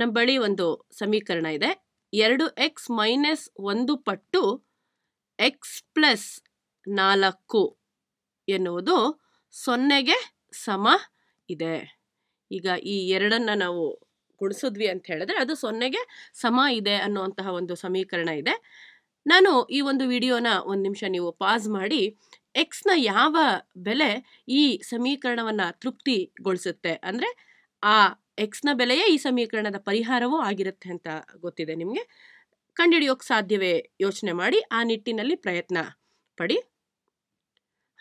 ನಮ್ಮ ಬಳಿ ಒಂದು ಸಮೀಕರಣ ಇದೆ ಎರಡು ಎಕ್ಸ್ ಮೈನಸ್ ಒಂದು ಪಟ್ಟು ಎಕ್ಸ್ ಪ್ಲಸ್ ನಾಲ್ಕು ಎನ್ನುವುದು ಸೊನ್ನೆಗೆ ಸಮ ಇದೆ ಈಗ ಈ ಎರಡನ್ನು ನಾವು ಗುಣಿಸಿದ್ವಿ ಅಂತ ಹೇಳಿದ್ರೆ ಅದು ಸೊನ್ನೆಗೆ ಸಮ ಇದೆ ಅನ್ನುವಂತಹ ಒಂದು ಸಮೀಕರಣ ಇದೆ ನಾನು ಈ ಒಂದು ವಿಡಿಯೋನ ಒಂದು ನಿಮಿಷ ನೀವು ಪಾಸ್ ಮಾಡಿ ಎಕ್ಸ್ನ ಯಾವ ಬೆಲೆ ಈ ಸಮೀಕರಣವನ್ನು ತೃಪ್ತಿಗೊಳಿಸುತ್ತೆ ಅಂದರೆ ಆ ನ ಬೆಲೆಯೇ ಈ ಸಮೀಕರಣದ ಪರಿಹಾರವೂ ಆಗಿರುತ್ತೆ ಅಂತ ಗೊತ್ತಿದೆ ನಿಮಗೆ ಕಂಡುಹಿಡಿಯೋಕೆ ಸಾಧ್ಯವೇ ಯೋಚನೆ ಮಾಡಿ ಆ ನಿಟ್ಟಿನಲ್ಲಿ ಪ್ರಯತ್ನ ಪಡಿ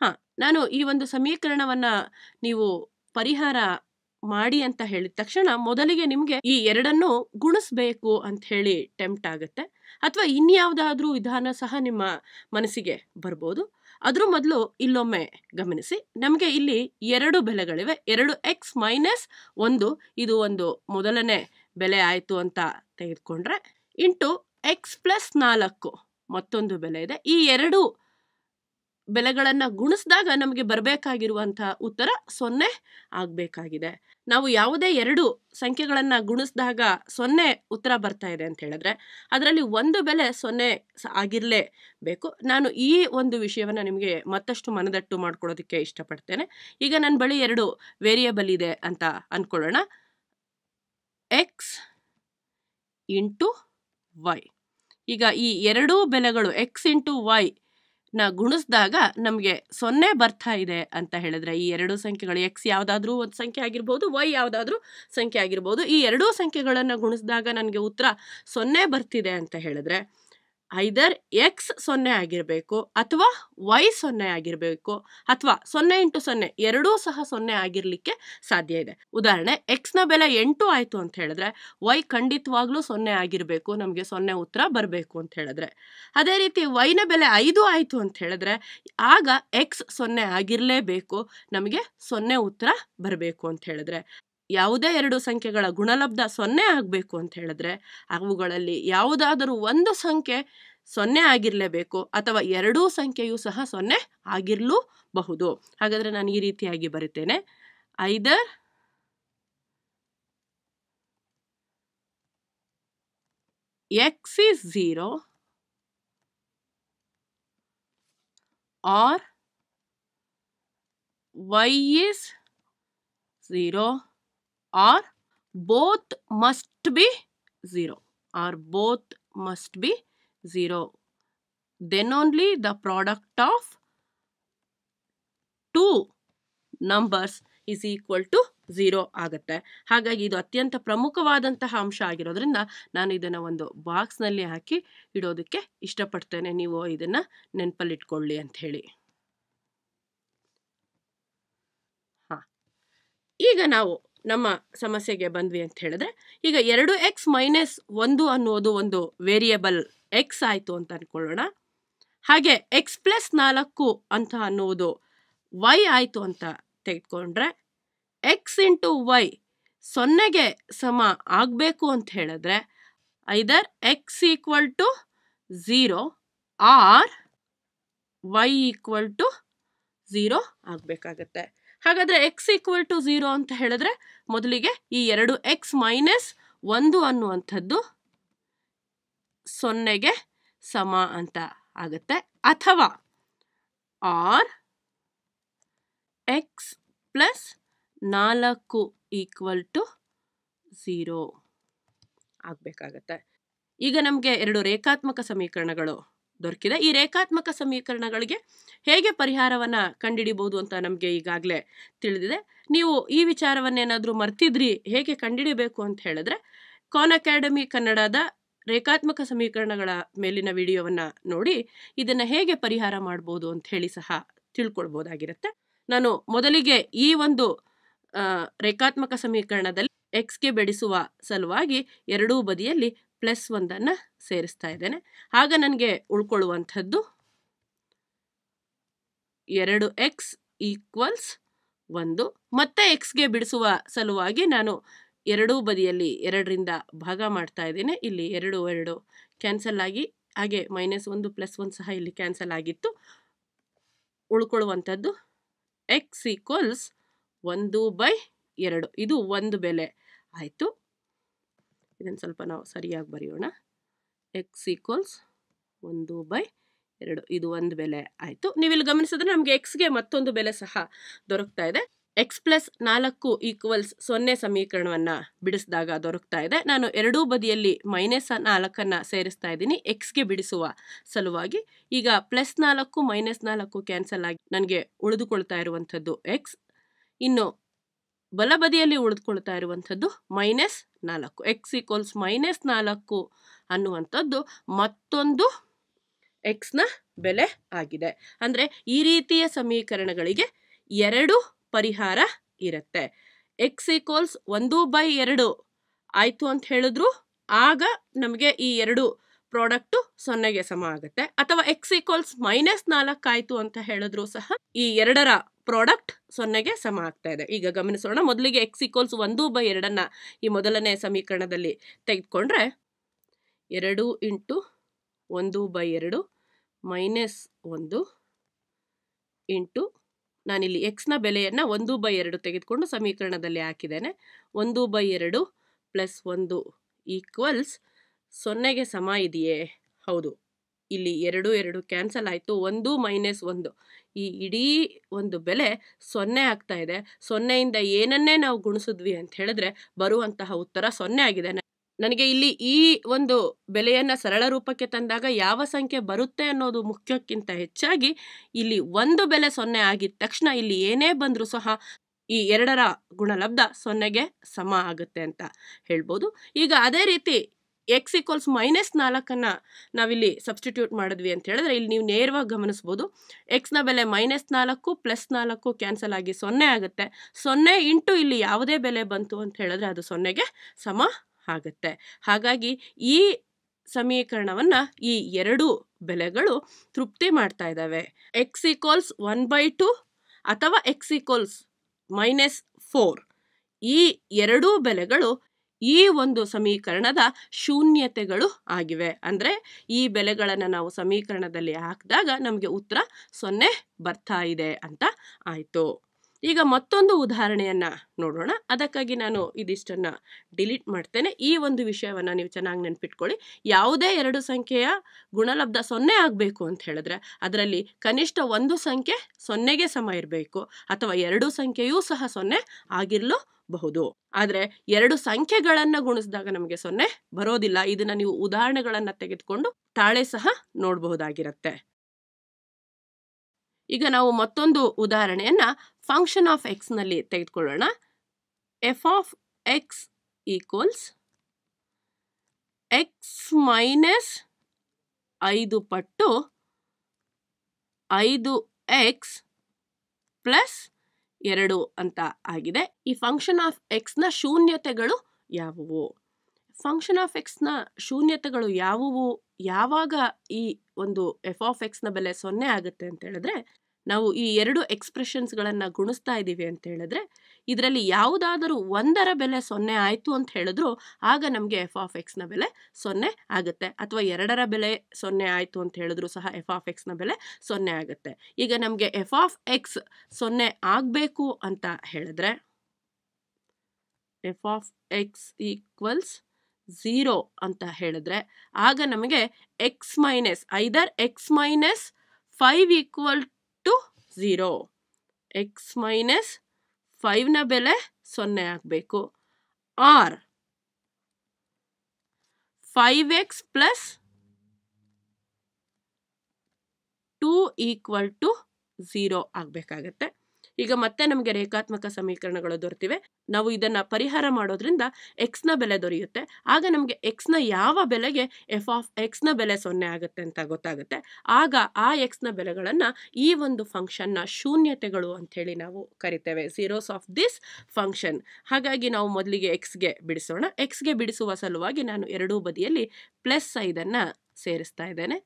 ಹಾಂ ನಾನು ಈ ಒಂದು ಸಮೀಕರಣವನ್ನು ನೀವು ಪರಿಹಾರ ಮಾಡಿ ಅಂತ ಹೇಳಿದ ತಕ್ಷಣ ಮೊದಲಿಗೆ ನಿಮಗೆ ಈ ಎರಡನ್ನು ಗುಣಿಸ್ಬೇಕು ಅಂತ ಹೇಳಿ ಟೆಂಪ್ಟ್ ಆಗುತ್ತೆ ಅಥವಾ ಇನ್ಯಾವುದಾದ್ರೂ ವಿಧಾನ ಸಹ ನಿಮ್ಮ ಮನಸ್ಸಿಗೆ ಬರ್ಬೋದು ಅದ್ರ ಮೊದಲು ಇಲ್ಲೊಮ್ಮೆ ಗಮನಿಸಿ ನಮಗೆ ಇಲ್ಲಿ ಎರಡು ಬೆಲೆಗಳಿವೆ ಎರಡು ಎಕ್ಸ್ ಮೈನಸ್ ಒಂದು ಇದು ಒಂದು ಮೊದಲನೇ ಬೆಲೆ ಆಯಿತು ಅಂತ ತೆಗೆದುಕೊಂಡ್ರೆ ಇಂಟು ಎಕ್ಸ್ ಪ್ಲಸ್ ನಾಲ್ಕು ಮತ್ತೊಂದು ಬೆಲೆ ಇದೆ ಈ ಎರಡು ಬೆಲೆಗಳನ್ನು ಗುಣಿಸಿದಾಗ ನಮಗೆ ಬರಬೇಕಾಗಿರುವಂಥ ಉತ್ತರ ಸೊನ್ನೆ ಆಗಬೇಕಾಗಿದೆ ನಾವು ಯಾವುದೇ ಎರಡು ಸಂಖ್ಯೆಗಳನ್ನು ಗುಣಿಸಿದಾಗ ಸೊನ್ನೆ ಉತ್ತರ ಬರ್ತಾ ಇದೆ ಅಂತ ಹೇಳಿದ್ರೆ ಅದರಲ್ಲಿ ಒಂದು ಬೆಲೆ ಸೊನ್ನೆ ಆಗಿರಲೇಬೇಕು ನಾನು ಈ ಒಂದು ವಿಷಯವನ್ನು ನಿಮಗೆ ಮತ್ತಷ್ಟು ಮನದಟ್ಟು ಮಾಡ್ಕೊಳ್ಳೋದಕ್ಕೆ ಇಷ್ಟಪಡ್ತೇನೆ ಈಗ ನನ್ನ ಬಳಿ ಎರಡು ವೇರಿಯಬಲ್ ಇದೆ ಅಂತ ಅಂದ್ಕೊಳ್ಳೋಣ ಎಕ್ಸ್ ಇಂಟು ವೈ ಈಗ ಈ ಎರಡೂ ಬೆಲೆಗಳು ಎಕ್ಸ್ ಇಂಟು ವೈ ನ ಗುಣಿಸಿದಾಗ ನಮಗೆ ಸೊನ್ನೆ ಬರ್ತಾ ಇದೆ ಅಂತ ಹೇಳಿದ್ರೆ ಈ ಎರಡು ಸಂಖ್ಯೆಗಳು ಎಕ್ಸ್ ಯಾವುದಾದ್ರೂ ಒಂದು ಸಂಖ್ಯೆ ಆಗಿರ್ಬೋದು ವೈ ಯಾವುದಾದ್ರೂ ಸಂಖ್ಯೆ ಆಗಿರ್ಬೋದು ಈ ಎರಡೂ ಸಂಖ್ಯೆಗಳನ್ನು ಗುಣಿಸಿದಾಗ ನನಗೆ ಉತ್ತರ ಸೊನ್ನೆ ಬರ್ತಿದೆ ಅಂತ ಹೇಳಿದ್ರೆ ಐದರ್ ಎಕ್ಸ್ ಸೊನ್ನೆ ಆಗಿರಬೇಕು ಅಥವಾ ವೈ ಸೊನ್ನೆ ಆಗಿರಬೇಕು ಅಥವಾ ಸೊನ್ನೆ ಇಂಟು ಸೊನ್ನೆ ಎರಡೂ ಸಹ ಸೊನ್ನೆ ಆಗಿರಲಿಕ್ಕೆ ಸಾಧ್ಯ ಇದೆ ಉದಾಹರಣೆ ಎಕ್ಸ್ನ ಬೆಲೆ ಎಂಟು ಆಯಿತು ಅಂತ ಹೇಳಿದ್ರೆ ವೈ ಖಂಡಿತವಾಗ್ಲೂ ಸೊನ್ನೆ ಆಗಿರಬೇಕು ನಮಗೆ ಸೊನ್ನೆ ಉತ್ತರ ಬರಬೇಕು ಅಂತ ಹೇಳಿದ್ರೆ ಅದೇ ರೀತಿ ವೈನ ಬೆಲೆ ಐದು ಆಯಿತು ಅಂತ ಹೇಳಿದ್ರೆ ಆಗ ಎಕ್ಸ್ ಸೊನ್ನೆ ಆಗಿರಲೇಬೇಕು ನಮಗೆ ಸೊನ್ನೆ ಉತ್ತರ ಬರಬೇಕು ಅಂತ ಹೇಳಿದ್ರೆ ಯಾವುದೇ ಎರಡು ಸಂಖ್ಯೆಗಳ ಗುಣಲಬ್ಧ ಸೊನ್ನೆ ಆಗಬೇಕು ಅಂತ ಹೇಳಿದ್ರೆ ಅವುಗಳಲ್ಲಿ ಯಾವುದಾದರೂ ಒಂದು ಸಂಖ್ಯೆ ಸೊನ್ನೆ ಆಗಿರಲೇಬೇಕು ಅಥವಾ ಎರಡೂ ಸಂಖ್ಯೆಯೂ ಸಹ ಸೊನ್ನೆ ಬಹುದು ಹಾಗಾದರೆ ನಾನು ಈ ರೀತಿಯಾಗಿ ಬರಿತೇನೆ either x is zero or y is zero or both must be zero or both must be zero then only the product of two numbers is equal to zero ಆಗುತ್ತೆ ಹಾಗಾಗಿ ಇದು ಅತ್ಯಂತ ಪ್ರಮುಖವಾದಂತಹ ಅಂಶ ಆಗಿರೋದ್ರಿಂದ ನಾನು ಇದನ್ನು ಒಂದು ಬಾಕ್ಸ್ನಲ್ಲಿ ಹಾಕಿ ಇಡೋದಕ್ಕೆ ಇಷ್ಟಪಡ್ತೇನೆ ನೀವು ಇದನ್ನು ನೆನಪಲ್ಲಿಟ್ಕೊಳ್ಳಿ ಅಂತ ಹೇಳಿ ಹಾಂ ಈಗ ನಾವು ನಮ್ಮ ಸಮಸ್ಯೆಗೆ ಬಂದ್ವಿ ಅಂತ ಹೇಳಿದ್ರೆ ಈಗ ಎರಡು ಎಕ್ಸ್ ಮೈನಸ್ ಒಂದು ಅನ್ನೋದು ಒಂದು ವೇರಿಯಬಲ್ ಎಕ್ಸ್ ಆಯಿತು ಅಂತ ಅಂದ್ಕೊಳ್ಳೋಣ ಹಾಗೆ ಎಕ್ಸ್ ಪ್ಲಸ್ ನಾಲ್ಕು ಅಂತ ಅನ್ನೋದು ವೈ ಆಯಿತು ಅಂತ ತೆಗೆದುಕೊಂಡ್ರೆ ಎಕ್ಸ್ ಇಂಟು ವೈ ಸೊನ್ನೆಗೆ ಸಮ ಆಗಬೇಕು ಅಂತ ಹೇಳಿದ್ರೆ either x equal to zero or y equal to zero ಆಗಬೇಕಾಗತ್ತೆ ಹಾಗಾದರೆ ಎಕ್ಸ್ ಈಕ್ವಲ್ ಟು ಝೀರೋ ಅಂತ ಹೇಳಿದ್ರೆ ಮೊದಲಿಗೆ ಈ ಎರಡು ಎಕ್ಸ್ ಮೈನಸ್ ಒಂದು ಅನ್ನುವಂಥದ್ದು ಸೊನ್ನೆಗೆ ಸಮ ಅಂತ ಆಗುತ್ತೆ ಅಥವಾ ಆರ್ ಎಕ್ಸ್ ಪ್ಲಸ್ ನಾಲ್ಕು ಈಕ್ವಲ್ ಟು ಝೀರೋ ಆಗಬೇಕಾಗತ್ತೆ ಈಗ ನಮಗೆ ಎರಡು ರೇಖಾತ್ಮಕ ಸಮೀಕರಣಗಳು ದೊರಕಿದೆ ಈ ರೇಖಾತ್ಮಕ ಸಮೀಕರಣಗಳಿಗೆ ಹೇಗೆ ಪರಿಹಾರವನ್ನು ಕಂಡುಹಿಡಿಬಹುದು ಅಂತ ನಮಗೆ ಈಗಾಗಲೇ ತಿಳಿದಿದೆ ನೀವು ಈ ವಿಚಾರವನ್ನೇನಾದರೂ ಮರ್ತಿದ್ರಿ ಹೇಗೆ ಕಂಡುಹಿಡಿಬೇಕು ಅಂತ ಹೇಳಿದ್ರೆ ಕಾನ್ ಅಕಾಡೆಮಿ ಕನ್ನಡದ ರೇಖಾತ್ಮಕ ಸಮೀಕರಣಗಳ ಮೇಲಿನ ವಿಡಿಯೋವನ್ನು ನೋಡಿ ಇದನ್ನು ಹೇಗೆ ಪರಿಹಾರ ಮಾಡ್ಬೋದು ಅಂತ ಹೇಳಿ ಸಹ ತಿಳ್ಕೊಳ್ಬೋದಾಗಿರುತ್ತೆ ನಾನು ಮೊದಲಿಗೆ ಈ ಒಂದು ರೇಖಾತ್ಮಕ ಸಮೀಕರಣದಲ್ಲಿ ಎಕ್ಸ್ಗೆ ಬೆಡಿಸುವ ಸಲುವಾಗಿ ಎರಡೂ ಬದಿಯಲ್ಲಿ ಪ್ಲಸ್ ಒಂದನ್ನು ಸೇರಿಸ್ತಾ ಇದ್ದೇನೆ ಆಗ ನನಗೆ ಉಳ್ಕೊಳ್ಳುವಂಥದ್ದು ಎರಡು ಎಕ್ಸ್ ಈಕ್ವಲ್ಸ್ ಒಂದು ಮತ್ತೆ ಎಕ್ಸ್ಗೆ ಬಿಡಿಸುವ ಸಲುವಾಗಿ ನಾನು ಎರಡೂ ಬದಿಯಲ್ಲಿ ಎರಡರಿಂದ ಭಾಗ ಮಾಡ್ತಾ ಇದ್ದೇನೆ ಇಲ್ಲಿ ಎರಡು ಎರಡು ಕ್ಯಾನ್ಸಲ್ ಆಗಿ ಹಾಗೆ ಮೈನಸ್ ಒಂದು ಪ್ಲಸ್ ಒಂದು ಸಹ ಇಲ್ಲಿ ಕ್ಯಾನ್ಸಲ್ ಆಗಿತ್ತು ಉಳ್ಕೊಳ್ಳುವಂಥದ್ದು ಎಕ್ಸ್ ಈಕ್ವಲ್ಸ್ ಒಂದು ಬೈ ಎರಡು ಇದು ಒಂದು ಬೆಲೆ ಆಯಿತು ಇದನ್ನು ಸ್ವಲ್ಪ ನಾವು ಸರಿಯಾಗಿ ಬರೆಯೋಣ ಎಕ್ಸ್ ಈಕ್ವಲ್ಸ್ ಒಂದು ಬೈ ಎರಡು ಇದು ಒಂದು ಬೆಲೆ ಆಯಿತು ನೀವಿಲ್ಲಿ ಗಮನಿಸಿದ್ರೆ ನಮಗೆ ಎಕ್ಸ್ಗೆ ಮತ್ತೊಂದು ಬೆಲೆ ಸಹ ದೊರಕ್ತಾ ಇದೆ ಎಕ್ಸ್ ಪ್ಲಸ್ ನಾಲ್ಕು ಈಕ್ವಲ್ಸ್ ಸೊನ್ನೆ ಸಮೀಕರಣವನ್ನು ಬಿಡಿಸಿದಾಗ ದೊರಕ್ತಾ ಇದೆ ನಾನು ಎರಡೂ ಬದಿಯಲ್ಲಿ ಮೈನಸ್ ನಾಲ್ಕನ್ನು ಸೇರಿಸ್ತಾ ಇದ್ದೀನಿ ಎಕ್ಸ್ಗೆ ಬಿಡಿಸುವ ಸಲುವಾಗಿ ಈಗ ಪ್ಲಸ್ ನಾಲ್ಕು ಮೈನಸ್ ನಾಲ್ಕು ಕ್ಯಾನ್ಸಲ್ ಆಗಿ ನನಗೆ ಉಳಿದುಕೊಳ್ತಾ ಇರುವಂಥದ್ದು ಎಕ್ಸ್ ಇನ್ನು ಬಲಬದಿಯಲ್ಲಿ ಉಳಿದುಕೊಳ್ತಾ ಇರುವಂಥದ್ದು ಮೈನಸ್ ನಾಲ್ಕು ಎಕ್ಸ್ ಈಕ್ವಲ್ಸ್ ಮೈನಸ್ ನಾಲ್ಕು ಅನ್ನುವಂಥದ್ದು ಮತ್ತೊಂದು ಎಕ್ಸ್ನ ಬೆಲೆ ಆಗಿದೆ ಅಂದರೆ ಈ ರೀತಿಯ ಸಮೀಕರಣಗಳಿಗೆ ಎರಡು ಪರಿಹಾರ ಇರುತ್ತೆ ಎಕ್ಸ್ ಈಕ್ವಲ್ಸ್ ಒಂದು ಬೈ ಎರಡು ಆಯಿತು ಅಂತ ಹೇಳಿದ್ರು ಆಗ ನಮಗೆ ಈ ಎರಡು ಪ್ರಾಡಕ್ಟು ಸೊನ್ನೆಗೆ ಸಮ ಆಗುತ್ತೆ ಅಥವಾ ಎಕ್ಸ್ ಈಕ್ವಲ್ಸ್ ಮೈನಸ್ ನಾಲ್ಕು ಆಯಿತು ಅಂತ ಹೇಳಿದ್ರು ಸಹ ಈ ಎರಡರ ಪ್ರಾಡಕ್ಟ್ ಸೊನ್ನೆಗೆ ಸಮ ಆಗ್ತಾ ಇದೆ ಈಗ ಗಮನಿಸೋಣ ಮೊದಲಿಗೆ ಎಕ್ಸ್ ಈಕ್ವಲ್ಸ್ ಒಂದು ಬೈ ಎರಡನ್ನು ಈ ಮೊದಲನೇ ಸಮೀಕರಣದಲ್ಲಿ ತೆಗೆದುಕೊಂಡ್ರೆ ಎರಡು ಇಂಟು ಒಂದು ಬೈ ಎರಡು ಮೈನಸ್ ಒಂದು ಇಂಟು ನಾನಿಲ್ಲಿ ಎಕ್ಸ್ನ ಬೆಲೆಯನ್ನು ಒಂದು ಬೈ ಎರಡು ತೆಗೆದುಕೊಂಡು ಸಮೀಕರಣದಲ್ಲಿ ಹಾಕಿದ್ದೇನೆ ಒಂದು ಬೈ ಎರಡು ಪ್ಲಸ್ ಒಂದು ಈಕ್ವಲ್ಸ್ ಸೊನ್ನೆಗೆ ಸಮ ಇದೆಯೇ ಹೌದು ಇಲ್ಲಿ ಎರಡು ಎರಡು ಕ್ಯಾನ್ಸಲ್ ಆಯಿತು ಒಂದು ಮೈನಸ್ ಒಂದು ಈ ಇಡೀ ಒಂದು ಬೆಲೆ ಸೊನ್ನೆ ಆಗ್ತಾ ಇದೆ ಸೊನ್ನೆಯಿಂದ ಏನನ್ನೇ ನಾವು ಗುಣಿಸಿದ್ವಿ ಅಂತ ಹೇಳಿದ್ರೆ ಬರುವಂತಹ ಉತ್ತರ ಸೊನ್ನೆ ಆಗಿದೆ ನನಗೆ ಇಲ್ಲಿ ಈ ಒಂದು ಬೆಲೆಯನ್ನ ಸರಳ ರೂಪಕ್ಕೆ ತಂದಾಗ ಯಾವ ಸಂಖ್ಯೆ ಬರುತ್ತೆ ಅನ್ನೋದು ಮುಖ್ಯಕ್ಕಿಂತ ಹೆಚ್ಚಾಗಿ ಇಲ್ಲಿ ಒಂದು ಬೆಲೆ ಸೊನ್ನೆ ಆಗಿದ ತಕ್ಷಣ ಇಲ್ಲಿ ಏನೇ ಬಂದರೂ ಸಹ ಈ ಎರಡರ ಗುಣಲಬ್ಧ ಸೊನ್ನೆಗೆ ಸಮ ಆಗುತ್ತೆ ಅಂತ ಹೇಳ್ಬೋದು ಈಗ ಅದೇ ರೀತಿ ಎಕ್ಸ್ ಈಕ್ವಲ್ಸ್ ಮೈನಸ್ ನಾಲ್ಕನ್ನು ನಾವಿಲ್ಲಿ ಸಬ್ಸ್ಟಿಟ್ಯೂಟ್ ಮಾಡಿದ್ವಿ ಅಂತ ಹೇಳಿದ್ರೆ ಇಲ್ಲಿ ನೀವು ನೇರವಾಗಿ ಗಮನಿಸ್ಬೋದು ಎಕ್ಸ್ನ ಬೆಲೆ ಮೈನಸ್ ನಾಲ್ಕು ಪ್ಲಸ್ ನಾಲ್ಕು ಕ್ಯಾನ್ಸಲ್ ಆಗಿ ಸೊನ್ನೆ ಆಗುತ್ತೆ ಸೊನ್ನೆ ಇಂಟು ಇಲ್ಲಿ ಯಾವುದೇ ಬೆಲೆ ಬಂತು ಅಂತ ಹೇಳಿದ್ರೆ ಅದು ಸೊನ್ನೆಗೆ ಸಮ ಆಗುತ್ತೆ ಹಾಗಾಗಿ ಈ ಸಮೀಕರಣವನ್ನು ಈ ಎರಡು ಬೆಲೆಗಳು ತೃಪ್ತಿ ಮಾಡ್ತಾ ಇದ್ದಾವೆ x equals one by two or x equals minus four ಈ ಎರಡೂ ಬೆಲೆಗಳು ಈ ಒಂದು ಸಮೀಕರಣದ ಶೂನ್ಯತೆಗಳು ಆಗಿವೆ ಅಂದರೆ ಈ ಬೆಲೆಗಳನ್ನು ನಾವು ಸಮೀಕರಣದಲ್ಲಿ ಹಾಕಿದಾಗ ನಮಗೆ ಉತ್ತರ ಸೊನ್ನೆ ಬರ್ತಾ ಇದೆ ಅಂತ ಆಯಿತು ಈಗ ಮತ್ತೊಂದು ಉದಾಹರಣೆಯನ್ನು ನೋಡೋಣ ಅದಕ್ಕಾಗಿ ನಾನು ಇದಿಷ್ಟನ್ನು ಡಿಲೀಟ್ ಮಾಡ್ತೇನೆ ಈ ಒಂದು ವಿಷಯವನ್ನು ನೀವು ಚೆನ್ನಾಗಿ ನೆನ್ಪಿಟ್ಕೊಳ್ಳಿ ಯಾವುದೇ ಎರಡು ಸಂಖ್ಯೆಯ ಗುಣಲಬ್ಧ ಸೊನ್ನೆ ಆಗಬೇಕು ಅಂತ ಹೇಳಿದ್ರೆ ಅದರಲ್ಲಿ ಕನಿಷ್ಠ ಒಂದು ಸಂಖ್ಯೆ ಸೊನ್ನೆಗೆ ಸಮ ಇರಬೇಕು ಅಥವಾ ಎರಡು ಸಂಖ್ಯೆಯೂ ಸಹ ಸೊನ್ನೆ ಆಗಿರಲು ಬಹುದು ಆದರೆ ಎರಡು ಸಂಖ್ಯೆಗಳನ್ನು ಗುಣಿಸಿದಾಗ ನಮಗೆ ಸೊನ್ನೆ ಬರೋದಿಲ್ಲ ಇದನ್ನ ನೀವು ಉದಾಹರಣೆಗಳನ್ನು ತೆಗೆದುಕೊಂಡು ತಾಳೆ ಸಹ ನೋಡಬಹುದಾಗಿರುತ್ತೆ ಈಗ ನಾವು ಮತ್ತೊಂದು ಉದಾಹರಣೆಯನ್ನು ಫಂಕ್ಷನ್ ಆಫ್ ಎಕ್ಸ್ನಲ್ಲಿ ತೆಗೆದುಕೊಳ್ಳೋಣ f of x equals x minus ಐದು ಪಟ್ಟು ಐದು ಎಕ್ಸ್ ಪ್ಲಸ್ ಎರಡು ಅಂತ ಆಗಿದೆ ಈ ಫಂಕ್ಷನ್ ಆಫ್ ಎಕ್ಸ್ನ ಶೂನ್ಯತೆಗಳು ಯಾವುವು ಫಂಕ್ಷನ್ ಆಫ್ ಎಕ್ಸ್ನ ಶೂನ್ಯತೆಗಳು ಯಾವುವು ಯಾವಾಗ ಈ ಒಂದು ಎಫ್ ಆಫ್ ಎಕ್ಸ್ನ ಬೆಲೆ ಸೊನ್ನೆ ಆಗುತ್ತೆ ಅಂತ ಹೇಳಿದ್ರೆ ನಾವು ಈ ಎರಡು ಎಕ್ಸ್ಪ್ರೆಷನ್ಸ್ಗಳನ್ನು ಗುಣಿಸ್ತಾ ಇದ್ದೀವಿ ಅಂತ ಹೇಳಿದ್ರೆ ಇದರಲ್ಲಿ ಯಾವುದಾದರೂ ಒಂದರ ಬೆಲೆ ಸೊನ್ನೆ ಆಯಿತು ಅಂತ ಹೇಳಿದ್ರು ಆಗ ನಮಗೆ ಎಫ್ ಆಫ್ ಎಕ್ಸ್ನ ಬೆಲೆ ಸೊನ್ನೆ ಆಗುತ್ತೆ ಅಥವಾ ಎರಡರ ಬೆಲೆ ಸೊನ್ನೆ ಆಯಿತು ಅಂತ ಹೇಳಿದ್ರು ಸಹ ಎಫ್ ಆಫ್ ಎಕ್ಸ್ನ ಬೆಲೆ ಸೊನ್ನೆ ಆಗುತ್ತೆ ಈಗ ನಮಗೆ ಎಫ್ ಆಫ್ ಎಕ್ಸ್ ಸೊನ್ನೆ ಆಗಬೇಕು ಅಂತ ಹೇಳಿದ್ರೆ f of x equals zero ಅಂತ ಹೇಳಿದ್ರೆ ಆಗ ನಮಗೆ x minus either x minus five equal to zero x minus ಫೈವ್ನ ಬೆಲೆ ಸೊನ್ನೆ ಆಗಬೇಕು or five x plus two equal to zero ಆಗಬೇಕಾಗತ್ತೆ ಈಗ ಮತ್ತೆ ನಮಗೆ ರೇಖಾತ್ಮಕ ಸಮೀಕರಣಗಳು ದೊರೆತಿವೆ ನಾವು ಇದನ್ನ ಪರಿಹಾರ ಮಾಡೋದ್ರಿಂದ ಎಕ್ಸ್ನ ಬೆಲೆ ದೊರೆಯುತ್ತೆ ಆಗ ನಮಗೆ ಎಕ್ಸ್ನ ಯಾವ ಬೆಲೆಗೆ ಎಫ್ ಆಫ್ ಎಕ್ಸ್ನ ಬೆಲೆ ಸೊನ್ನೆ ಆಗುತ್ತೆ ಅಂತ ಗೊತ್ತಾಗುತ್ತೆ ಆಗ ಆ ಎಕ್ಸ್ನ ಬೆಲೆಗಳನ್ನು ಈ ಒಂದು ಫಂಕ್ಷನ್ನ ಶೂನ್ಯತೆಗಳು ಅಂಥೇಳಿ ನಾವು ಕರಿತೇವೆ ಝೀರೋಸ್ ಆಫ್ ದಿಸ್ ಫಂಕ್ಷನ್ ಹಾಗಾಗಿ ನಾವು ಮೊದಲಿಗೆ ಎಕ್ಸ್ಗೆ ಬಿಡಿಸೋಣ ಎಕ್ಸ್ಗೆ ಬಿಡಿಸುವ ಸಲುವಾಗಿ ನಾನು ಎರಡೂ ಬದಿಯಲ್ಲಿ ಪ್ಲಸ್ ಐದನ್ನು ಸೇರಿಸ್ತಾ ಇದ್ದೇನೆ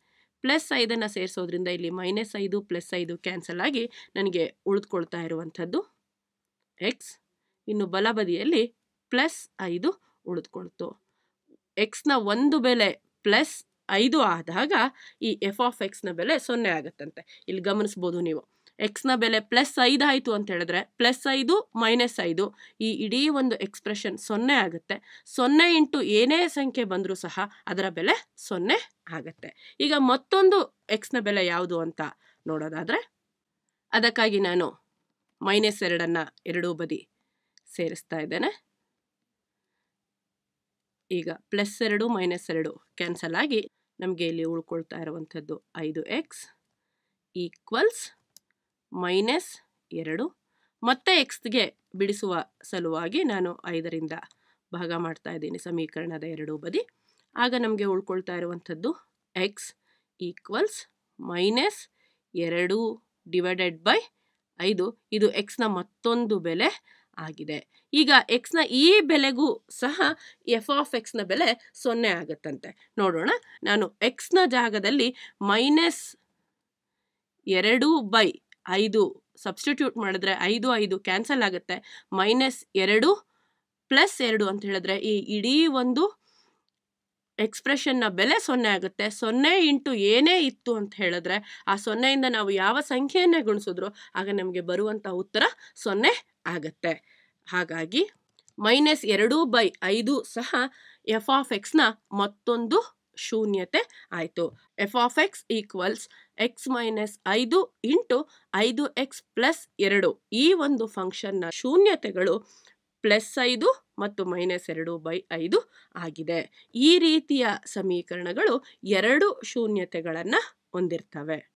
ಪ್ಲಸ್ ಐದನ್ನು ಸೇರಿಸೋದ್ರಿಂದ ಇಲ್ಲಿ ಮೈನಸ್ ಐದು ಪ್ಲಸ್ ಐದು ಕ್ಯಾನ್ಸಲ್ ಆಗಿ ನನಗೆ ಉಳಿದುಕೊಳ್ತಾ ಇರುವಂಥದ್ದು ಎಕ್ಸ್ ಇನ್ನು ಬಲಬದಿಯಲ್ಲಿ ಪ್ಲಸ್ ಐದು ಉಳಿದುಕೊಳ್ತು ಎಕ್ಸ್ನ ಒಂದು ಬೆಲೆ ಪ್ಲಸ್ ಐದು ಆದಾಗ ಈ ಎಫ್ ಆಫ್ ಎಕ್ಸ್ನ ಬೆಲೆ ಸೊನ್ನೆ ಆಗುತ್ತಂತೆ ಇಲ್ಲಿ ಗಮನಿಸ್ಬೋದು ನೀವು ಎಕ್ಸ್ನ ಬೆಲೆ ಪ್ಲಸ್ ಐದು ಆಯಿತು ಅಂತ ಹೇಳಿದ್ರೆ ಪ್ಲಸ್ ಐದು ಮೈನಸ್ ಐದು ಈ ಇಡೀ ಒಂದು ಎಕ್ಸ್ಪ್ರೆಷನ್ ಸೊನ್ನೆ ಆಗುತ್ತೆ ಸೊನ್ನೆ ಇಂಟು ಏನೇ ಸಂಖ್ಯೆ ಬಂದರೂ ಸಹ ಅದರ ಬೆಲೆ ಸೊನ್ನೆ ಆಗುತ್ತೆ ಈಗ ಮತ್ತೊಂದು ಎಕ್ಸ್ನ ಬೆಲೆ ಯಾವುದು ಅಂತ ನೋಡೋದಾದರೆ ಅದಕ್ಕಾಗಿ ನಾನು ಮೈನಸ್ ಎರಡನ್ನು ಎರಡೂ ಬದಿ ಸೇರಿಸ್ತಾ ಇದ್ದೇನೆ ಈಗ ಪ್ಲಸ್ ಎರಡು ಮೈನಸ್ ಎರಡು ಕ್ಯಾನ್ಸಲ್ ಆಗಿ ನಮಗೆ ಇಲ್ಲಿ ಉಳ್ಕೊಳ್ತಾ ಇರುವಂಥದ್ದು ಐದು ಎಕ್ಸ್ ಈಕ್ವಲ್ಸ್ ಮೈನಸ್ ಎರಡು ಮತ್ತೆ ಎಕ್ಸ್ಗೆ ಬಿಡಿಸುವ ಸಲುವಾಗಿ ನಾನು ಐದರಿಂದ ಭಾಗ ಮಾಡ್ತಾ ಇದ್ದೀನಿ ಸಮೀಕರಣದ ಎರಡೂ ಬದಿ ಆಗ ನಮಗೆ ಉಳ್ಕೊಳ್ತಾ ಇರುವಂಥದ್ದು ಎಕ್ಸ್ ಈಕ್ವಲ್ಸ್ ಮೈನಸ್ ಎರಡು ಡಿವೈಡೆಡ್ ಬೈ ಐದು ಇದು ಎಕ್ಸ್ನ ಮತ್ತೊಂದು ಬೆಲೆ ಆಗಿದೆ ಈಗ ಎಕ್ಸ್ನ ಈ ಬೆಲೆಗೂ ಸಹ ಎಫ್ ಆಫ್ ಎಕ್ಸ್ನ ಬೆಲೆ ಸೊನ್ನೆ ಆಗುತ್ತಂತೆ ನೋಡೋಣ ನಾನು ಎಕ್ಸ್ನ ಜಾಗದಲ್ಲಿ ಮೈನಸ್ ಎರಡು ಬೈ ಐದು ಸಬ್ಸ್ಟಿಟ್ಯೂಟ್ ಮಾಡಿದ್ರೆ ಐದು ಐದು ಕ್ಯಾನ್ಸಲ್ ಆಗುತ್ತೆ ಮೈನಸ್ ಎರಡು ಪ್ಲಸ್ ಎರಡು ಅಂತ ಹೇಳಿದ್ರೆ ಈ ಇಡೀ ಒಂದು ಎಕ್ಸ್ಪ್ರೆಷನ್ನ ಬೆಲೆ ಸೊನ್ನೆ ಆಗುತ್ತೆ ಸೊನ್ನೆ ಇಂಟು ಏನೇ ಇತ್ತು ಅಂತ ಹೇಳಿದ್ರೆ ಆ ಸೊನ್ನೆಯಿಂದ ನಾವು ಯಾವ ಸಂಖ್ಯೆಯನ್ನೇ ಗುಣಿಸಿದ್ರು ಆಗ ನಮಗೆ ಬರುವಂಥ ಉತ್ತರ ಸೊನ್ನೆ ಆಗುತ್ತೆ ಹಾಗಾಗಿ ಮೈನಸ್ ಎರಡು ಬೈ ಐದು ಸಹ ಎಫ್ ಆಫ್ ಎಕ್ಸ್ನ ಮತ್ತೊಂದು ಶೂನ್ಯತೆ ಆಯಿತು f of x equals x minus ಐದು ಇಂಟು ಐದು ಎಕ್ಸ್ ಪ್ಲಸ್ ಎರಡು ಈ ಒಂದು ಫಂಕ್ಷನ್ನ ಶೂನ್ಯತೆಗಳು ಪ್ಲಸ್ ಐದು ಮತ್ತು ಮೈನಸ್ ಎರಡು ಬೈ ಐದು ಆಗಿದೆ ಈ ರೀತಿಯ ಸಮೀಕರಣಗಳು ಎರಡು ಶೂನ್ಯತೆಗಳನ್ನು ಹೊಂದಿರ್ತವೆ